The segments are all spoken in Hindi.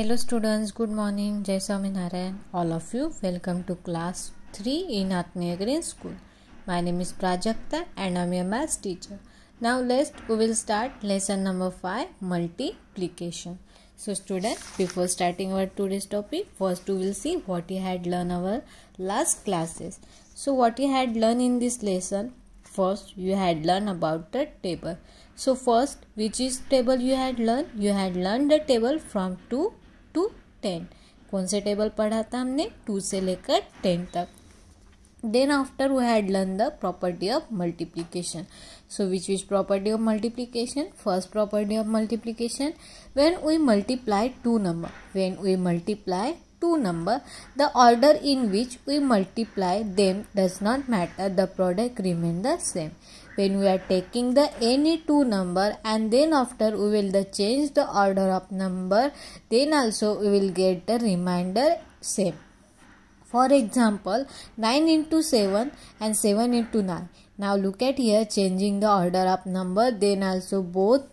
hello students good morning jai swaminarayan all of you welcome to class 3 in atmiya green school my name is prajakta and i'm your maths teacher now let's we will start lesson number 5 multiplication so students before starting our today's topic first we will see what we had learned our last classes so what we had learned in this lesson first you had learned about the table so first which is table you had learned you had learned the table from 2 two ten कौन से टेबल पढ़ा था हमने टू से लेकर टेन तक then after we had learn the property of multiplication so which which property of multiplication first property of multiplication when we multiply two number when we multiply two number the order in which we multiply them does not matter the product remain the same when we are taking the any two number and then after we will the change the order of number then also we will get the remainder same for example 9 into 7 and 7 into 9 now look at here changing the order of number then also both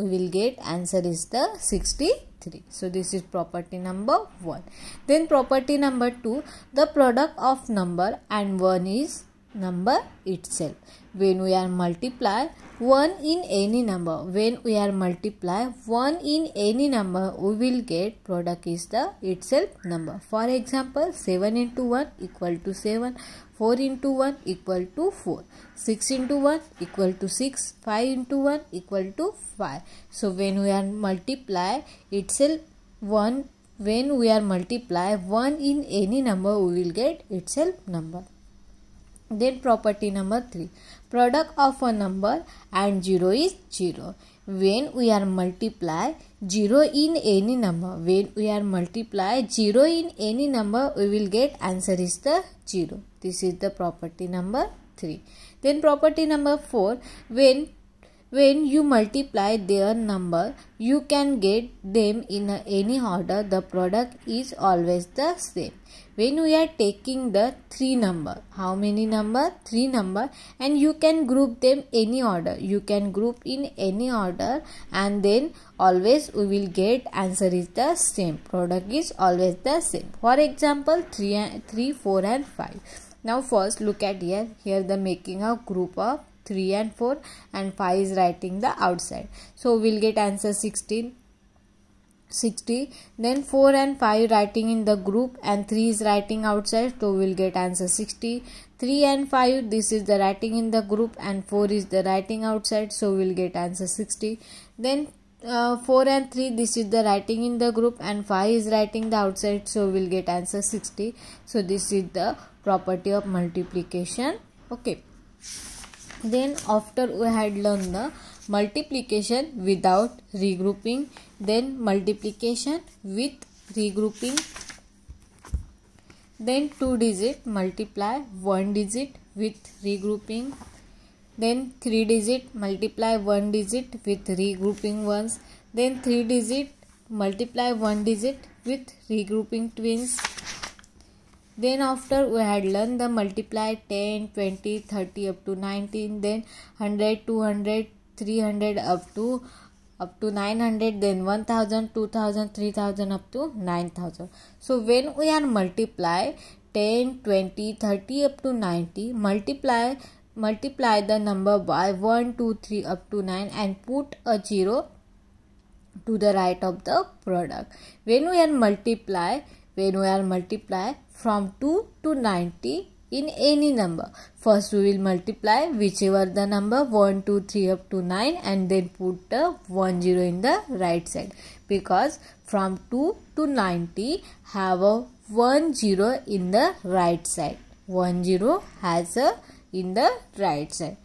we will get answer is the 63 so this is property number 1 then property number 2 the product of number and 1 is number itself. When we are multiply 1 in any number, when we are multiply 1 in any number, we will get product is the itself number. For example, 7 into 1 equal to 7, 4 into 1 equal to 4, 6 into 1 equal to 6, 5 into 1 equal to 5. So when we are multiply itself 1 when we are multiply 1 in any number we will get itself number then property number 3. Product of a number and 0 is 0. When we are multiply 0 in any number, when we are multiply 0 in any number, we will get answer is the 0. This is the property number 3. Then property number 4. When when you multiply their number, you can get them in any order. The product is always the same when we are taking the three number how many number three number and you can group them any order you can group in any order and then always we will get answer is the same product is always the same for example 3 and 3 4 and 5 now first look at here here the making of group of 3 and 4 and 5 is writing the outside so we'll get answer 16 60 then 4 and 5 writing in the group and 3 is writing outside so we'll get answer 60 3 and 5 this is the writing in the group and 4 is the writing outside so we'll get answer 60 then uh, 4 and 3 this is the writing in the group and 5 is writing the outside so we'll get answer 60 so this is the property of multiplication okay then after we had learned the multiplication without regrouping then multiplication with regrouping then two digit multiply one digit with regrouping then three digit multiply one digit with regrouping ones then three digit multiply one digit with regrouping twins then after we had learned the multiply 10 20 30 up to 19 then 100 200 300 up to up to nine hundred then one thousand two thousand three thousand up to nine thousand so when we are multiply ten twenty thirty up to ninety multiply multiply the number by one two three up to nine and put a zero to the right of the product when we are multiply when we are multiply from two to ninety in any number. First we will multiply whichever the number 1, 2, 3 up to 9 and then put a 1, 0 in the right side because from 2 to 90 have a 1, 0 in the right side. 1, 0 has a in the right side.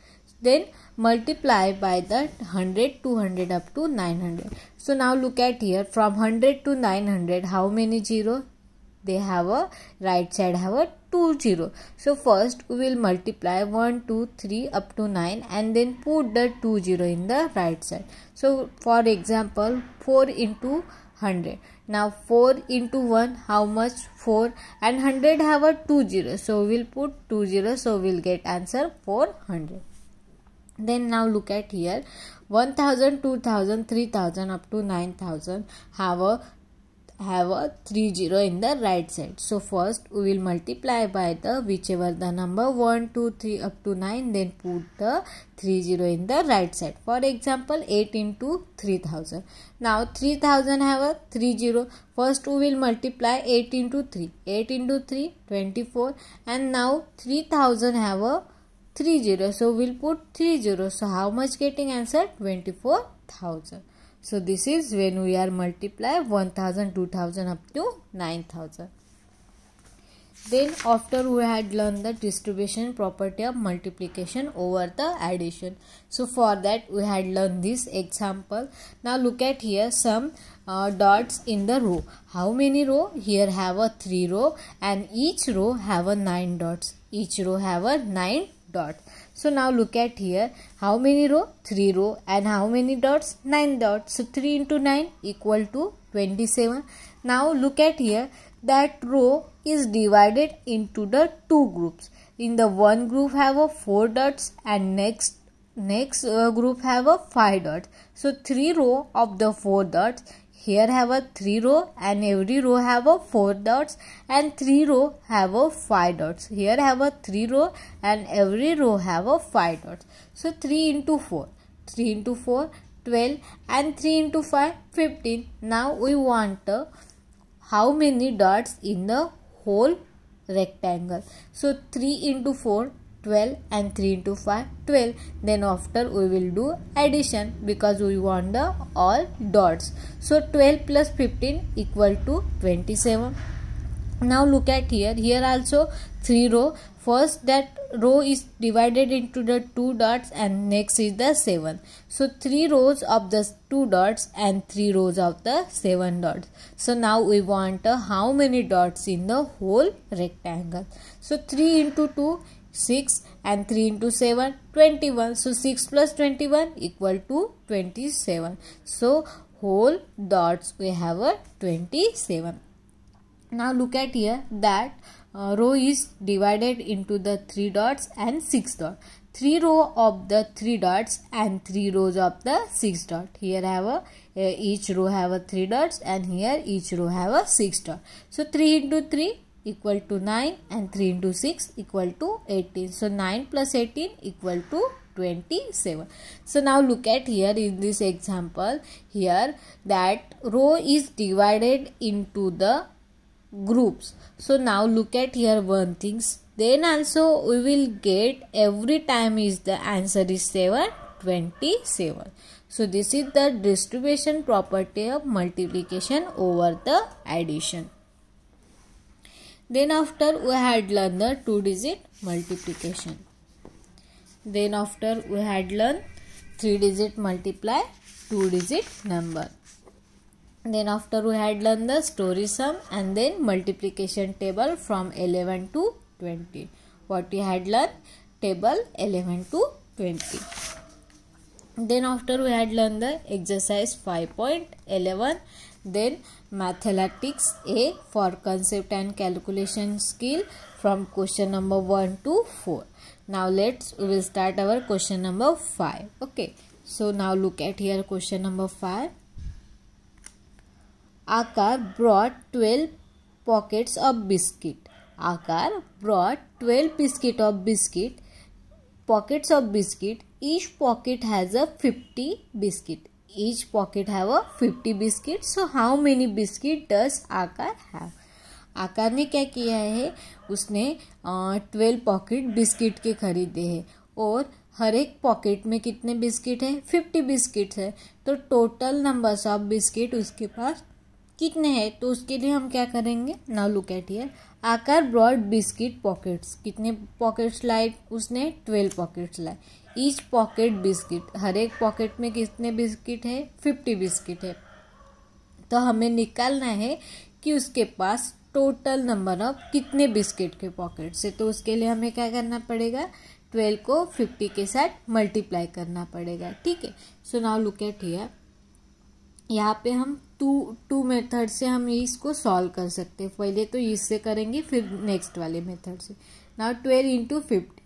Then multiply by the 100, 200 up to 900. So now look at here from 100 to 900 how many 0? They have a right side have a 20 so first we will multiply 1 2 3 up to 9 and then put the 20 in the right side so for example 4 into 100 now 4 into 1 how much 4 and 100 have a 2 0 so we'll put 2 0 so we'll get answer 400 then now look at here 1000 2000 3000 up to 9000 have a have a 3 0 in the right side. So first we will multiply by the whichever the number 1, 2, 3 up to 9 then put the 3 0 in the right side. For example 8 into 3000. Now 3000 have a 3 0. First we will multiply 8 into 3. 8 into 3 24 and now 3000 have a 3 0. So we will put 3 0. So how much getting answer 24,000. So this is when we are multiply 1000, 2000 up to 9000. Then after we had learned the distribution property of multiplication over the addition. So for that we had learned this example. Now look at here some uh, dots in the row. How many row? Here have a 3 row and each row have a 9 dots. Each row have a 9 dot. So now look at here how many row? 3 row and how many dots? 9 dots. So 3 into 9 equal to 27. Now look at here that row is divided into the two groups. In the one group have a 4 dots and next next uh, group have a 5 dots. So 3 row of the 4 dots here have a 3 row and every row have a 4 dots and 3 row have a 5 dots. Here have a 3 row and every row have a 5 dots. So 3 into 4, 3 into 4, 12 and 3 into 5, 15. Now we want uh, how many dots in the whole rectangle. So 3 into 4, 12 and 3 into 5 12 then after we will do addition because we want the all dots so 12 plus 15 equal to 27 now look at here here also three row first that row is divided into the two dots and next is the seven so three rows of the two dots and three rows of the seven dots so now we want uh, how many dots in the whole rectangle so 3 into 2 6 and 3 into 7 21 so 6 plus 21 equal to 27 so whole dots we have a 27 now look at here that uh, row is divided into the 3 dots and 6 dot 3 row of the 3 dots and 3 rows of the 6 dot here have a uh, each row have a 3 dots and here each row have a 6 dot so 3 into 3 equal to 9 and 3 into 6 equal to 18. So 9 plus 18 equal to 27. So now look at here in this example here that row is divided into the groups. So now look at here one things then also we will get every time is the answer is 7 27. So this is the distribution property of multiplication over the addition. Then after we had learned the two digit multiplication. Then after we had learned three digit multiply two digit number. Then after we had learned the story sum and then multiplication table from 11 to 20. What we had learned table 11 to 20 then after we had learned the exercise 5.11 then mathematics A for concept and calculation skill from question number 1 to 4. Now let's we will start our question number 5. Okay. So now look at here question number 5. Akar brought 12 pockets of biscuit. Akar brought 12 biscuit of biscuit pockets of biscuit. Each pocket has a 50 biscuit each pocket have a 50 biscuit so how many biscuit does आकार have आकार ने क्या किया है उसने ट्वेल्व पॉकेट बिस्किट के खरीदे हैं और हर एक पॉकेट में कितने बिस्किट हैं फिफ्टी बिस्किट है तो टोटल नंबर्स ऑफ बिस्किट उसके पास कितने हैं तो उसके लिए हम क्या करेंगे now look at here Akar brought biscuit pockets कितने पॉकेट्स लाए उसने ट्वेल्व पॉकेट्स लाए ईच पॉकेट बिस्किट हर एक पॉकेट में कितने बिस्किट है फिफ्टी बिस्किट है तो हमें निकालना है कि उसके पास टोटल नंबर ऑफ कितने बिस्किट के पॉकेट से तो उसके लिए हमें क्या करना पड़ेगा ट्वेल्व को फिफ्टी के साथ मल्टीप्लाई करना पड़ेगा ठीक है so now look at here यहाँ पे हम टू टू मेथड से हम इसको सॉल्व कर सकते हैं पहले तो इससे करेंगे फिर नेक्स्ट वाले मेथड से now twelve into fifty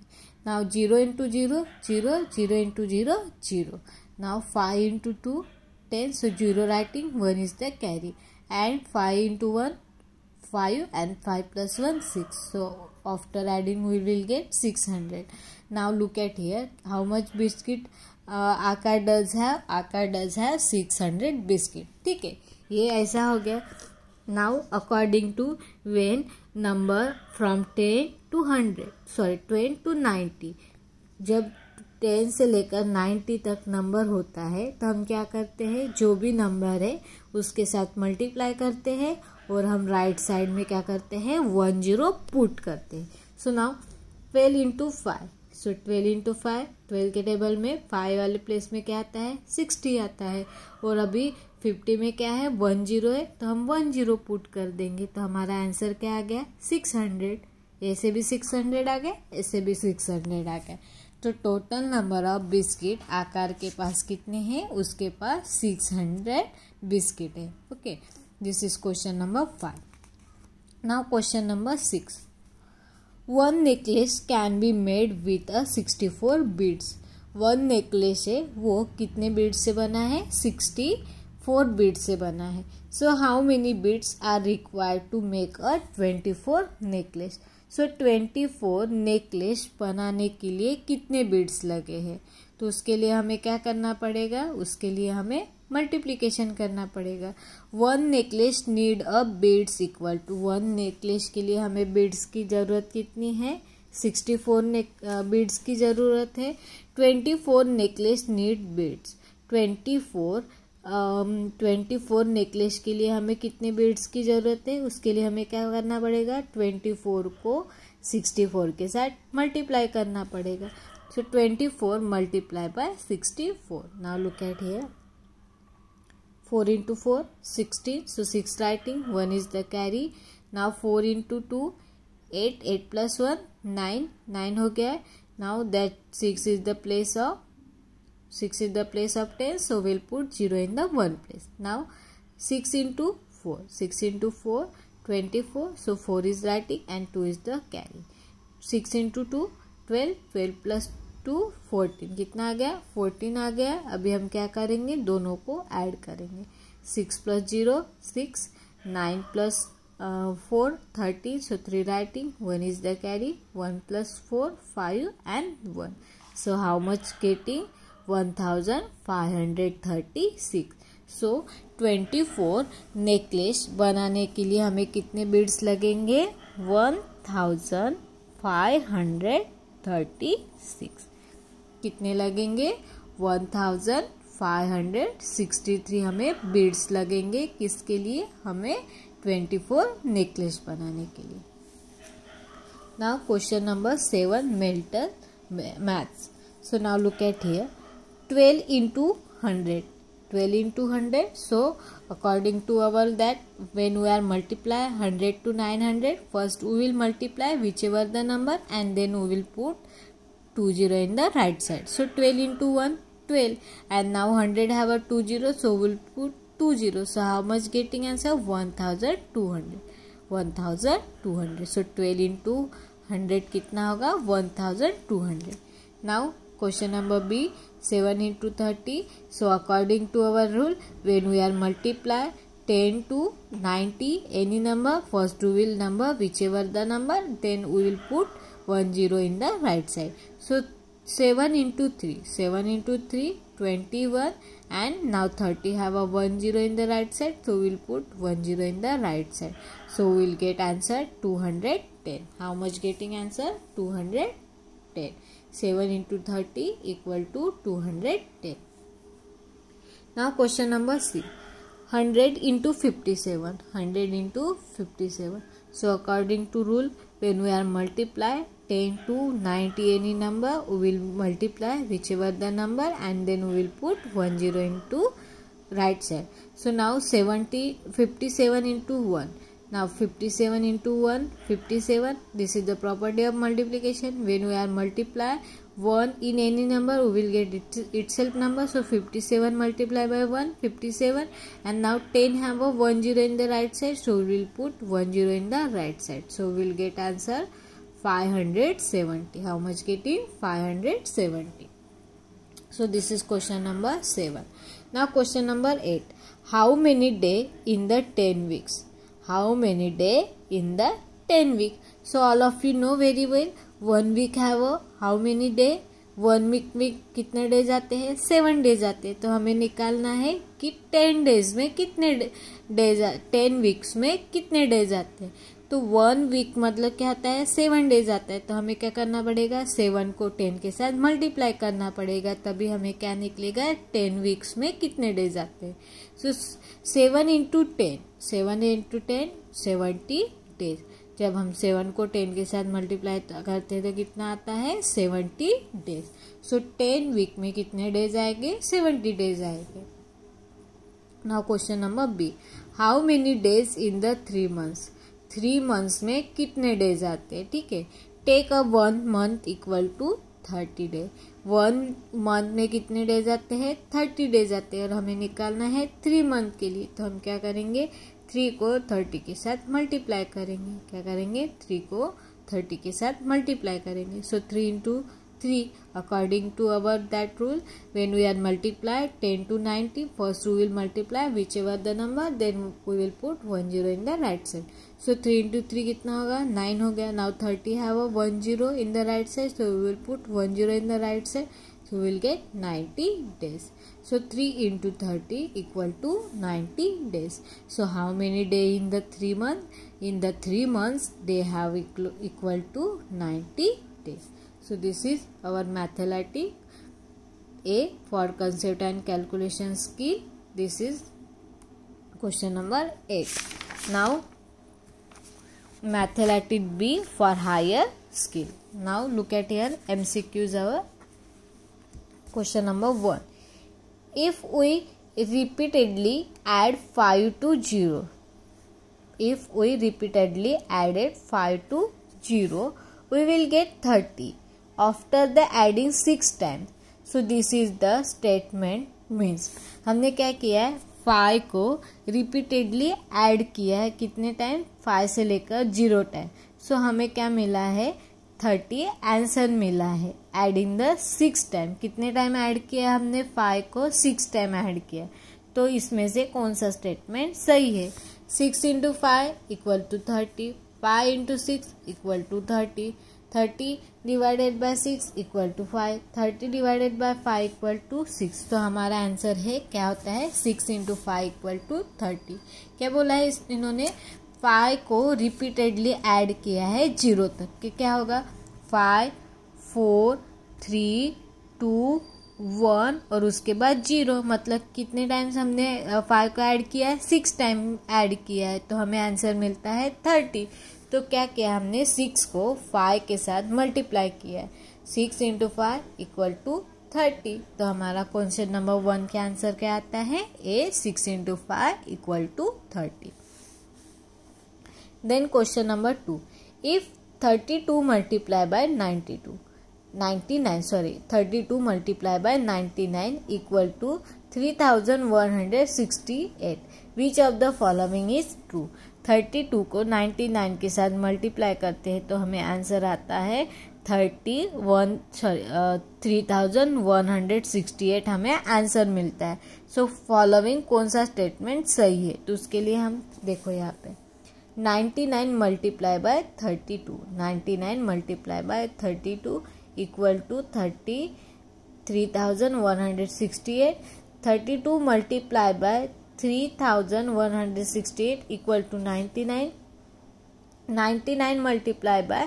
Now 0 into 0, 0, 0 into 0, 0. Now 5 into 2, 10. So 0 writing, 1 is the carry. And 5 into 1, 5 and 5 plus 1, 6. So after adding we will get 600. Now look at here how much biscuit uh, आकार does have. आकार does have 600 biscuit. ठीक है ये ऐसा हो गया now according to when number from 10 to 100 sorry 10 to 90 जब 10 से लेकर 90 तक नंबर होता है तो हम क्या करते हैं जो भी नंबर है उसके साथ मल्टीप्लाई करते हैं और हम राइट right साइड में क्या करते हैं वन जीरो पुट करते हैं so now twelve into five so twelve into five twelve के टेबल में फाइव वाले प्लेस में क्या आता है सिक्सटी आता है और अभी फिफ्टी में क्या है वन जीरो है तो हम वन जीरो पुट कर देंगे तो हमारा आंसर क्या आ गया सिक्स हंड्रेड ऐसे भी सिक्स हंड्रेड आ गया ऐसे भी सिक्स हंड्रेड आ गया तो टोटल नंबर ऑफ बिस्किट आकार के पास कितने हैं उसके पास सिक्स हंड्रेड बिस्किट है okay this is question number five now question number six one necklace can be made with a sixty four beads one necklace है वो कितने बीड्स से बना है सिक्सटी फोर बीट से बना है so how many beads are require to make a twenty four necklace so twenty four necklace बनाने के लिए कितने बीट्स लगे हैं तो उसके लिए हमें क्या करना पड़ेगा उसके लिए हमें मल्टीप्लीकेशन करना पड़ेगा one necklace need a beads equal to one necklace के लिए हमें बीड्स की ज़रूरत कितनी है सिक्सटी फोर ने बीड्स की ज़रूरत है twenty four necklace need beads twenty four twenty four necklace के लिए हमें कितने बीड्स की ज़रूरत है उसके लिए हमें क्या करना पड़ेगा ट्वेंटी फोर को सिक्सटी फोर के साथ मल्टीप्लाई करना पड़ेगा so twenty four multiply by sixty four now look at here four into four sixteen so six writing one is the carry now four into two eight eight plus one nine nine हो गया है नाउ that six is the place of 6 in the place of 10 so we'll put 0 in the one place now 6 into 4 6 into 4 24 so 4 is writing and 2 is the carry 6 into 2 12 12 plus two fourteen कितना आ गया फोर्टीन आ गया अभी हम क्या करेंगे दोनों को ऐड करेंगे six plus zero six nine plus four thirteen so three writing one is the carry one plus four five and one so how much getting 1536 so twenty four necklace बनाने के लिए हमें कितने बीड्स लगेंगे one thousand five hundred thirty six कितने लगेंगे one thousand five hundred sixty three हमें बीड्स लगेंगे किसके लिए हमें ट्वेंटी फोर नेकलेस बनाने के लिए ना question number seven melted maths so now look at here twelve into hundred twelve into hundred so according to our that when we are multiply hundred to nine hundred first we will multiply which ever the number and then we will put two zero in the right side so twelve into one twelve and now hundred have a two zero so will put two zero so how much getting answer one thousand two hundred one thousand two hundred so twelve into hundred कितना होगा one thousand two hundred now Question number B 7 into 30. So according to our rule when we are multiply 10 to 90 any number first we will number whichever the number then we will put 1 0 in the right side. So 7 into 3 7 into 3 21 and now 30 have a 1 0 in the right side so we'll put 1 0 in the right side so we'll get answer 210 how much getting answer 210 10. 7 into 30 equal to 210. Now question number C. 100 into 57. 100 into 57. So according to rule when we are multiply 10 to 90 any number we will multiply whichever the number and then we will put 10 into right side. So now 70 57 into 1. Now 57 into 1, 57. This is the property of multiplication. When we are multiply 1 in any number, we will get it, itself number. So 57 multiplied by 1, 57. And now 10 have a 1 0 in the right side. So we will put 1 0 in the right side. So we will get answer 570. How much getting? 570. So this is question number 7. Now question number 8. How many day in the 10 weeks? how many day in the 10 week so all of you know very well one week have a how many day one week में कितने डेज आते हैं सेवन डेज आते हैं तो हमें निकालना है कि टेन डेज में कितने डेज टेन वीक्स में कितने डेज आते हैं तो वन वीक मतलब क्या आता है सेवन डेज आता है तो हमें क्या करना पड़ेगा सेवन को टेन के साथ मल्टीप्लाई करना पड़ेगा तभी हमें क्या निकलेगा टेन वीक्स में कितने डेज आते हैं so seven into ten seven into ten seventy days जब हम सेवन को टेन के साथ मल्टीप्लाई करते हैं तो कितना आता है seventy days so ten week में कितने डेज आएंगे सेवेंटी डेज आएंगे now question number B how many days in the three months three months में कितने डेज आते हैं ठीक है take a one month equal to thirty day one month में कितने डेज आते हैं थर्टी डेज आते हैं और हमें निकालना है थ्री मंथ के लिए तो हम क्या करेंगे थ्री को थर्टी के साथ मल्टीप्लाई करेंगे क्या करेंगे थ्री को थर्टी के साथ मल्टीप्लाई करेंगे so three into 3 according to our that rule when we are multiply 10 to 90 first we will multiply whichever the number then we will put 1 0 in the right side so 3 into 3 kitna hoga 9 ho gaya now 30 have a 1 0 in the right side so we will put 1 0 in the right side so we will get 90 days so 3 into 30 equal to 90 days so how many day in the 3 month in the 3 months they have equal to 90 days so this is our mathematic A for concept and calculation skill. This is question number 8. Now mathematic B for higher skill. Now look at here MCQs our question number 1. If we repeatedly add 5 to 0 if we repeatedly added 5 to 0 we will get 30 after the adding six time so this is the statement means हमने क्या किया है फाइव को रिपीटेडली ऐड किया है कितने टाइम फाइव से लेकर जीरो टाइम सो हमें क्या मिला है थर्टी आंसर मिला है एडिंग द सिक्स टाइम कितने टाइम ऐड किया हमने फाइव को सिक्स टाइम ऐड किया तो इसमें से कौन सा स्टेटमेंट सही है six into five equal to thirty five into six equal to thirty thirty divided by six equal to five thirty divided by five equal to six तो हमारा आंसर है क्या होता है six into five equal to thirty क्या बोला है इस इन्होंने फाइव को रिपीटेडली ऐड किया है जीरो तक कि क्या होगा five four three two one और उसके बाद जीरो मतलब कितने टाइम्स हमने फाइव को ऐड किया है सिक्स टाइम ऐड किया है तो हमें आंसर मिलता है थर्टी तो क्या किया हमने सिक्स को फाइव के साथ मल्टीप्लाई किया है six into five equal to thirty तो हमारा क्वेश्चन नंबर वन के आंसर क्या आता है A six into five equal to thirty then question number two if thirty two multiply by ninety two ninety nine sorry thirty two multiply by ninety nine equal to three thousand one hundred sixty eight which of the following is true thirty two को नाइन्टी नाइन के साथ मल्टीप्लाई करते हैं तो हमें आंसर आता है thirty one sorry three thousand one hundred sixty eight हमें आंसर मिलता है सो so, फॉलोइंग कौन सा स्टेटमेंट सही है तो उसके लिए हम देखो यहाँ पे ninety nine multiply by thirty two ninety nine multiply by thirty two equal to thirty three thousand one hundred sixty eight thirty two multiply by 3168 equal to 99 99 sixty by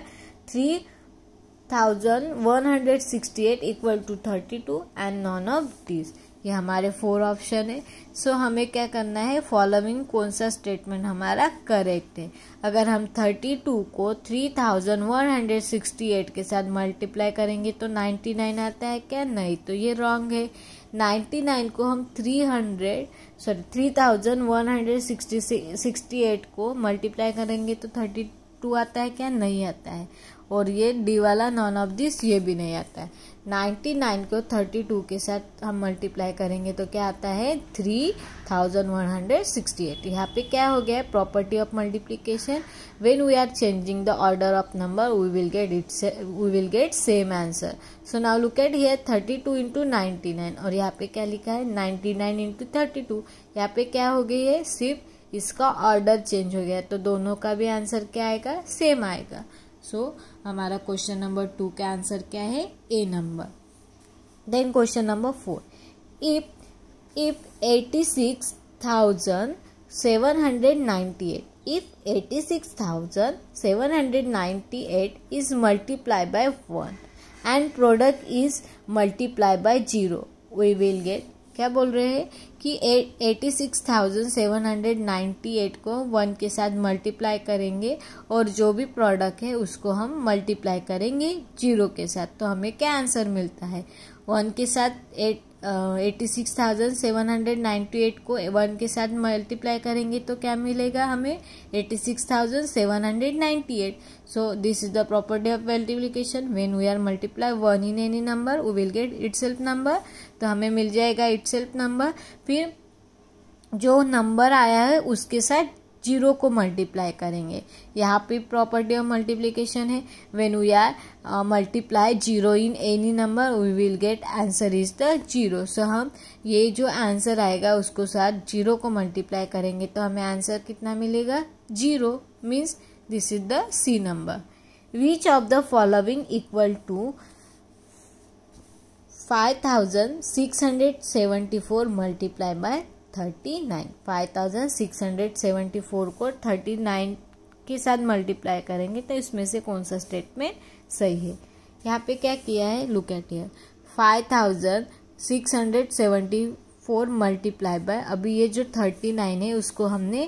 3168 equal to 32 and none of these ये हमारे फोर ऑप्शन है सो so, हमें क्या करना है फॉलोइंग कौन सा स्टेटमेंट हमारा करेक्ट है अगर हम 32 को 3168 के साथ मल्टीप्लाई करेंगे तो 99 आता है क्या नहीं तो ये रॉन्ग है 99 को हम 300 सॉरी 3168 को मल्टीप्लाई करेंगे तो 32 आता है क्या नहीं आता है और ये डी वाला नॉन ऑफ दिस ये भी नहीं आता है 99 को 32 के साथ हम मल्टीप्लाई करेंगे तो क्या आता है 3168 यहाँ पे क्या हो गया है property of multiplication when we are changing the order of number we will get it we will get same answer so now look at here 32 two into और यहाँ पे क्या लिखा है 99 नाइन इंटू थर्टी यहाँ पे क्या हो गई है सिर्फ इसका ऑर्डर चेंज हो गया तो दोनों का भी आंसर क्या आएगा सेम आएगा सो so, हमारा क्वेश्चन नंबर टू का आंसर क्या है A number then question number four if if eighty six thousand seven hundred ninety eight if eighty six thousand seven hundred ninety eight is multiply by one and product is multiply by zero we will get क्या बोल रहे हैं कि eighty six thousand seven hundred ninety eight को वन के साथ मल्टीप्लाई करेंगे और जो भी प्रोडक्ट है उसको हम मल्टीप्लाई करेंगे जीरो के साथ तो हमें क्या आंसर मिलता है वन के साथ eight eighty six thousand seven hundred ninety eight को वन के साथ मल्टीप्लाई करेंगे तो क्या मिलेगा हमें 86,798 six thousand seven hundred ninety eight so this is the property of multiplication when we are multiply one in any number we will get its number तो हमें मिल जाएगा इट्स नंबर फिर जो नंबर आया है उसके साथ जीरो को मल्टीप्लाई करेंगे यहाँ पे प्रॉपर्टी ऑफ मल्टीप्लीकेशन है when we are multiply zero in any number we will get answer is the zero so हम ये जो आंसर आएगा उसको साथ जीरो को मल्टीप्लाई करेंगे तो हमें आंसर कितना मिलेगा zero means this is the C number which of the following equal to five thousand six hundred seventy four multiply by thirty nine five thousand six hundred seventy four को थर्टी नाइन के साथ मल्टीप्लाई करेंगे तो इसमें से कौन सा स्टेटमेंट सही है यहाँ पे क्या किया है look at here five thousand six hundred seventy four multiply by अभी ये जो थर्टी नाइन है उसको हमने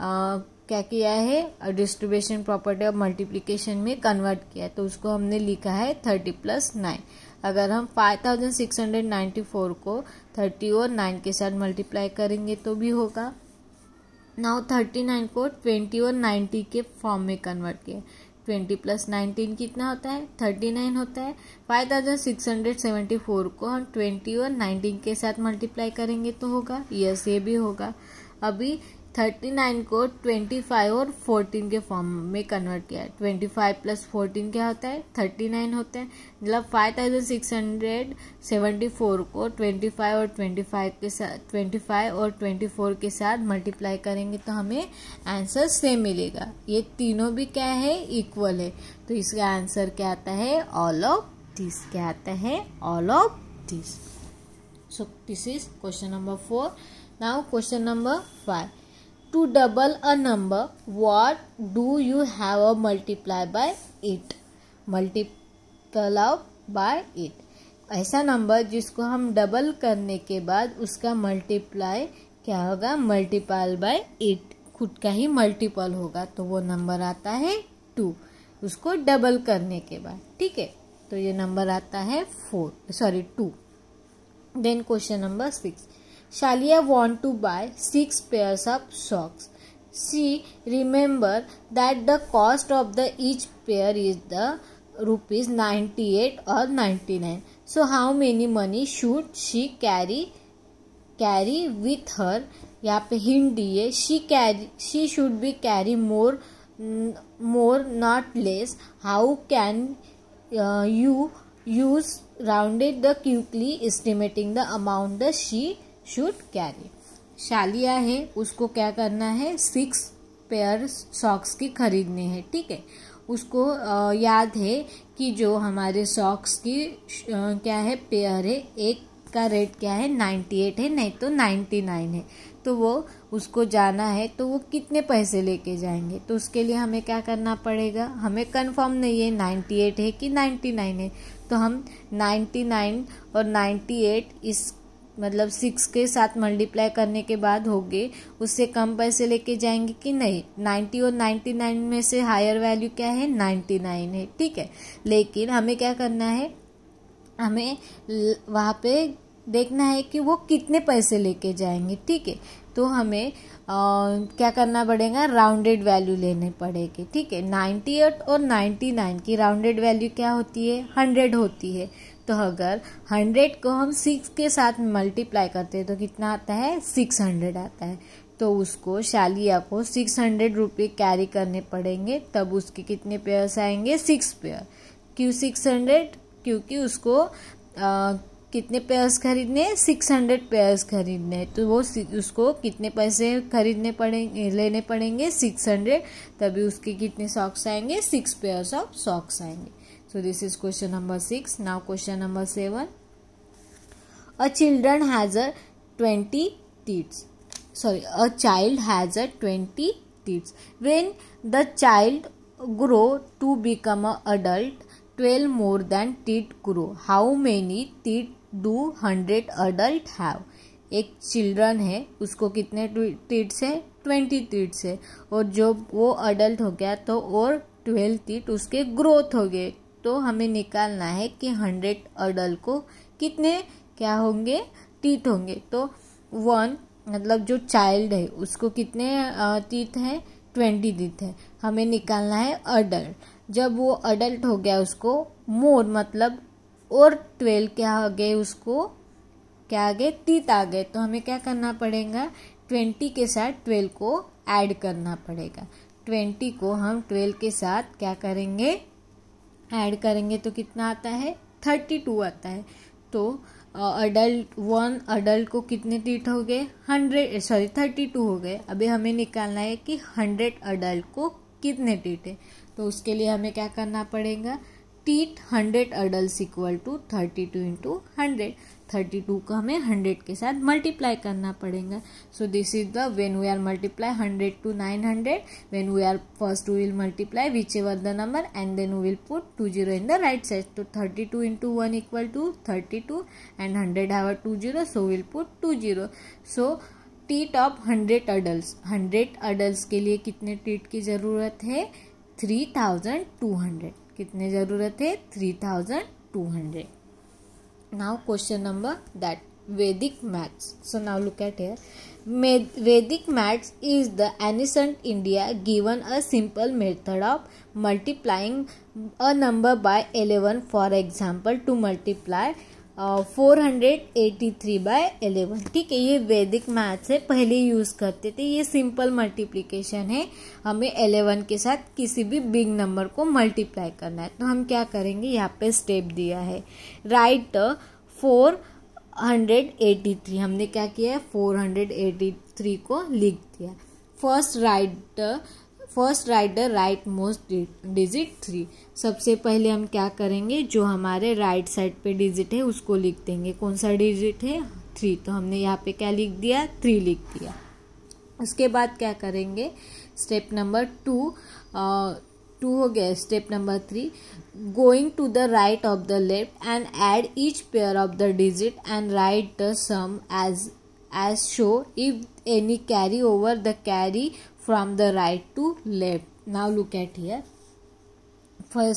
आ, क्या किया है डिस्ट्रीब्यूशन प्रॉपर्टी और मल्टीप्लिकेशन में कन्वर्ट किया है तो उसको हमने लिखा है थर्टी प्लस नाइन अगर हम five thousand six hundred ninety four को थर्टी और नाइन के साथ मल्टीप्लाई करेंगे तो भी होगा नाउ थर्टी नाइन को ट्वेंटी और नाइन्टी के फॉर्म में कन्वर्ट किया ट्वेंटी प्लस नाइनटीन कितना होता है थर्टी नाइन होता है five thousand six hundred seventy four को हम ट्वेंटी और नाइनटीन के साथ मल्टीप्लाई करेंगे तो होगा यस ये भी होगा अभी थर्टी नाइन को ट्वेंटी फाइव और फोर्टीन के फॉर्म में कन्वर्ट किया है ट्वेंटी फाइव प्लस फोर्टीन क्या होता है थर्टी नाइन होता है मतलब five thousand six hundred seventy four को ट्वेंटी फाइव और ट्वेंटी फाइव के साथ ट्वेंटी फाइव और ट्वेंटी फोर के साथ मल्टीप्लाई करेंगे तो हमें आंसर सेम मिलेगा ये तीनों भी क्या है इक्वल है तो इसका आंसर क्या आता है ऑल ऑफ दिस क्या आता है all of this so this is question number four now question number five to double a number, what do you have a multiply by it? Multiply by it. ऐसा नंबर जिसको हम डबल करने के बाद उसका मल्टीप्लाई क्या होगा मल्टीपल बाय एट खुद का ही मल्टीपल होगा तो वो नंबर आता है टू उसको डबल करने के बाद ठीक है तो ये नंबर आता है four sorry two then question number six Shalia want to buy six pairs of socks. She remember that the cost of the each pair is the rupees 98 or 99. So how many money should she carry carry with her? यहाँ पे हिंट दी है she carry she should be carry more more not less how can you use rounded the quickly estimating the amount the she should carry Shalia है उसको क्या करना है सिक्स पेयर सॉक्स की खरीदने हैं ठीक है उसको याद है कि जो हमारे सॉक्स की क्या है पेयर है एक का रेट क्या है नाइन्टी एट है नहीं तो नाइन्टी नाइन है तो वो उसको जाना है तो वो कितने पैसे लेके जाएंगे तो उसके लिए हमें क्या करना पड़ेगा हमें कंफर्म नहीं है नाइन्टी एट है कि नाइन्टी नाइन है तो हम नाइन्टी नाइन और नाइन्टी एट इस मतलब सिक्स के साथ मल्टीप्लाई करने के बाद होंगे उससे कम पैसे लेके जाएंगे कि नहीं नाइन्टी और नाइन्टी नाइन में से हायर वैल्यू क्या है नाइन्टी नाइन है ठीक है लेकिन हमें क्या करना है हमें वहाँ पे देखना है कि वो कितने पैसे लेके जाएंगे ठीक है तो हमें आ, क्या करना पड़ेगा राउंडेड वैल्यू लेने पड़ेगी ठीक है नाइन्टी एट और नाइन्टी नाइन की राउंडेड वैल्यू क्या होती है हंड्रेड होती है तो अगर हंड्रेड को हम सिक्स के साथ मल्टीप्लाई करते हैं तो कितना आता है सिक्स हंड्रेड आता है तो उसको शालिया को सिक्स हंड्रेड रुपये कैरी करने पड़ेंगे तब उसके कितने पेयर्स आएंगे सिक्स पेयर क्यों सिक्स हंड्रेड क्योंकि उसको आ, कितने पेयर्स खरीदने सिक्स हंड्रेड पेयर्स खरीदने तो वो उसको कितने पैसे खरीदने पड़ेंगे लेने पड़ेंगे सिक्स हंड्रेड तभी उसके कितने सॉक्स आएंगे सिक्स पेयर्स ऑफ सॉक्स आएंगे so this is question number 6 now question number 7 a children has a 20 teats sorry a child has a 20 teats when the child grow to become an adult 12 more than teat grow how many teat do 100 adult have एक चिल्ड्रन है उसको कितने टीट्स है ट्वेंटी टीट्स है और जो वो अडल्ट हो गया तो और ट्वेल्व टीट उसके ग्रोथ हो गए तो हमें निकालना है कि हंड्रेड अडल को कितने क्या होंगे तीत होंगे तो वन मतलब जो चाइल्ड है उसको कितने तीत हैं ट्वेंटी तीत है हमें निकालना है अडल्ट जब वो अडल्ट हो गया उसको मोर मतलब और ट्वेल्व क्या आ गए उसको क्या आ गए तीत आ गए तो हमें क्या करना पड़ेगा ट्वेंटी के साथ ट्वेल्व को ऐड करना पड़ेगा ट्वेंटी को हम ट्वेल्व के साथ क्या करेंगे ऐड करेंगे तो कितना आता है थर्टी टू आता है तो अडल्ट वन अडल्ट को कितने टीट हो गए हंड्रेड सॉरी थर्टी टू हो गए अभी हमें निकालना है कि हंड्रेड अडल्ट को कितने टीट है तो उसके लिए हमें क्या करना पड़ेगा टीट hundred adult equal to thirty two into hundred thirty two को हमें हंड्रेड के साथ मल्टीप्लाई करना पड़ेगा so this is the when we are multiply hundred to nine hundred when we are first we will multiply which ever the number and then we will put two zero in the right side तो thirty two into one equal to thirty two and hundred have to zero so will put two zero so टीट of hundred adult hundred adult के लिए कितने टीट की ज़रूरत है थ्री थाउजेंड टू हंड्रेड कितने ज़रूरत है three thousand two hundred now question number that Vedic maths. So now look at here. Vedic maths is the ancient India given a simple method of multiplying a number by 11 for example to multiply four hundred eighty three by eleven ठीक है ये वैदिक मैथ से पहले यूज़ करते थे ये सिंपल मल्टीप्लिकेशन है हमें एलेवन के साथ किसी भी बिग नंबर को मल्टीप्लाई करना है तो हम क्या करेंगे यहाँ पे स्टेप दिया है write four hundred eighty three हमने क्या किया है फोर हंड्रेड एटी थ्री को लिख दिया first write first write the rightmost digit three सबसे पहले हम क्या करेंगे जो हमारे राइट साइड पे डिजिट है उसको लिख देंगे कौन सा डिजिट है थ्री तो हमने यहाँ पे क्या लिख दिया थ्री लिख दिया उसके बाद क्या करेंगे स्टेप नंबर टू टू हो गया step number three going to the right of the left and add each pair of the digit and write the sum as as show if any carry over the carry from the right to left now look at here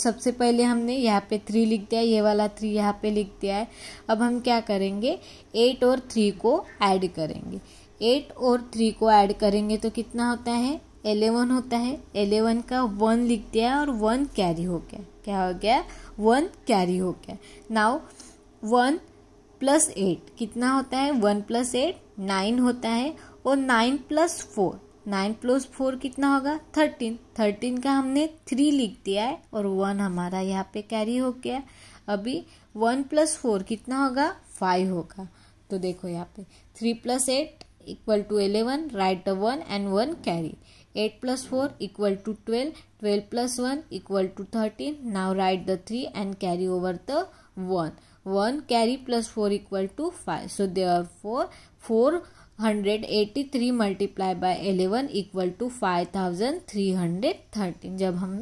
सबसे पहले हमने यहाँ पे थ्री लिख दिया ये वाला थ्री यहाँ पे लिख दिया है अब हम क्या करेंगे एट और थ्री को ऐड करेंगे एट और थ्री को ऐड करेंगे तो कितना होता है एलेवन होता है एलेवन का वन लिख दिया है और वन कैरी हो गया क्या हो गया वन कैरी हो गया नाउ वन प्लस एट कितना होता है वन प्लस एट नाइन होता है और nine plus four nine plus four कितना होगा थर्टीन थर्टीन का हमने थ्री लिख दिया है और वन हमारा यहाँ पे कैरी हो गया अभी वन प्लस फोर कितना होगा फाइव होगा तो देखो यहाँ पे three plus eight equal to eleven right uh one and one carry eight plus four equal to twelve twelve plus one equal to thirteen now write the three and carry over the one one carry plus four equal to five so there four four hundred eighty three multiply by eleven equal to five thousand three hundred thirteen जब हम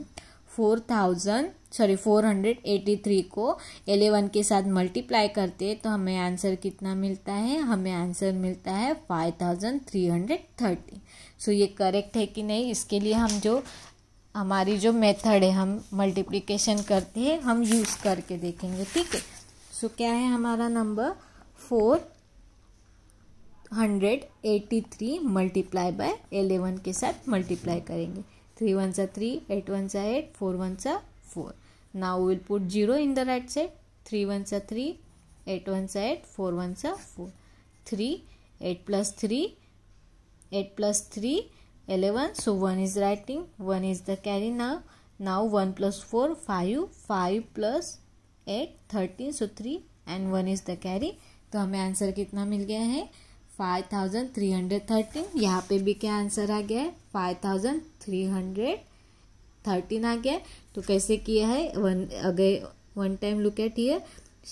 four thousand sorry four hundred eighty three को एलेवन के साथ मल्टीप्लाई करते हैं तो हमें आंसर कितना मिलता है हमें आंसर मिलता है five thousand three hundred thirty so ये करेक्ट है कि नहीं इसके लिए हम जो हमारी जो मेथड है हम मल्टीप्लीकेशन करते हैं हम यूज़ करके देखेंगे ठीक है सो क्या है हमारा number four hundred three multiply by eleven के साथ मल्टीप्लाई करेंगे थ्री वन सा थ्री एट वन सा एट फोर वन सा four now will put zero in the right side three one सा थ्री एट वन सा एट फोर वन सा four three eight plus three eight plus three eleven so one is writing one is the carry now now one plus four five five plus eight thirteen so three and one is the carry तो हमें आंसर कितना मिल गया है five thousand three hundred thirteen यहाँ पे भी क्या आंसर आ गया है five thousand three hundred thirteen आ गया है तो कैसे किया है वन अगर वन टाइम लुक एट ये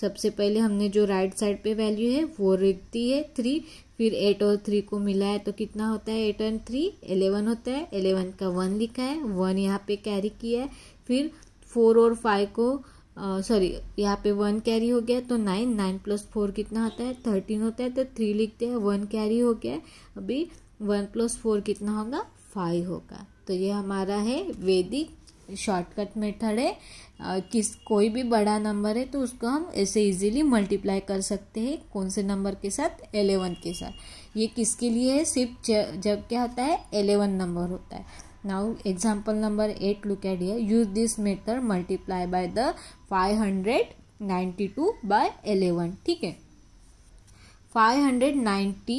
सबसे पहले हमने जो राइट साइड पे वैल्यू है वो रखती है थ्री फिर एट और थ्री को मिलाया तो कितना होता है एट एंड थ्री एलेवन होता है एलेवन का वन लिखा है वन यहाँ पे कैरी किया है फिर फोर और फाइव को सॉरी यहाँ पे वन कैरी हो गया तो नाइन नाइन प्लस फोर कितना होता है थर्टीन होता है तो थ्री लिखते हैं वन कैरी हो गया अभी वन प्लस फोर कितना होगा फाइव होगा तो ये हमारा है वैदिक शॉर्टकट मेथड है किस कोई भी बड़ा नंबर है तो उसको हम ऐसे इजीली मल्टीप्लाई कर सकते हैं कौन से नंबर के साथ एलेवन के साथ ये किसके लिए है सिर्फ जब क्या होता है एलेवन नंबर होता है now example number eight look at use this method multiply by the five hundred ninety two by eleven ठीक है फाइव हंड्रेड नाइन्टी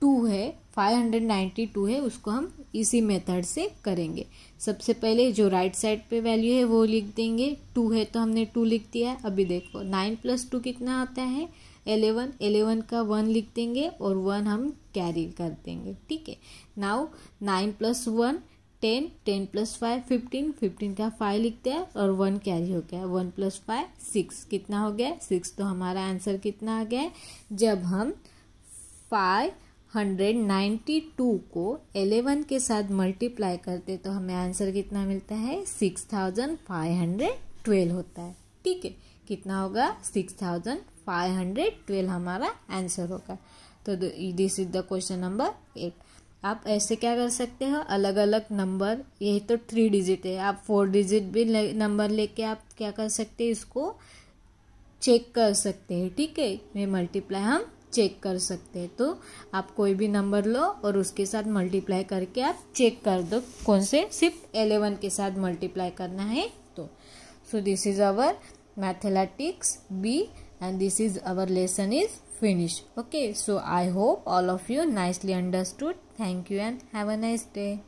टू है फाइव हंड्रेड नाइन्टी टू है उसको हम इसी मेथड से करेंगे सबसे पहले जो राइट साइड पे वैल्यू है वो लिख देंगे टू है तो हमने टू लिख दिया है अभी देखो नाइन प्लस टू कितना आता है एलेवन एलेवन का वन लिख देंगे और वन हम कैरी कर देंगे ठीक है now nine plus one ten ten plus five fifteen fifteen का फाइव लिखते हैं और वन कैरी हो गया वन प्लस फाइव सिक्स कितना हो गया सिक्स तो हमारा आंसर कितना आ गया जब हम फाइव हंड्रेड नाइन्टी टू को एलेवन के साथ मल्टीप्लाई करते तो हमें आंसर कितना मिलता है six thousand five hundred twelve होता है ठीक है कितना होगा six thousand five hundred twelve हमारा आंसर होगा तो this is the question number eight आप ऐसे क्या कर सकते हो अलग अलग नंबर यही तो थ्री डिजिट है आप फोर डिजिट भी ले, नंबर लेके आप क्या कर सकते हैं इसको चेक कर सकते हैं ठीक है ये मल्टीप्लाई हम चेक कर सकते हैं तो आप कोई भी नंबर लो और उसके साथ मल्टीप्लाई करके आप चेक कर दो कौन से सिर्फ एलेवन के साथ मल्टीप्लाई करना है तो so this is our mathematics B and this is our lesson is Finish. okay so i hope all of you nicely understood thank you and have a nice day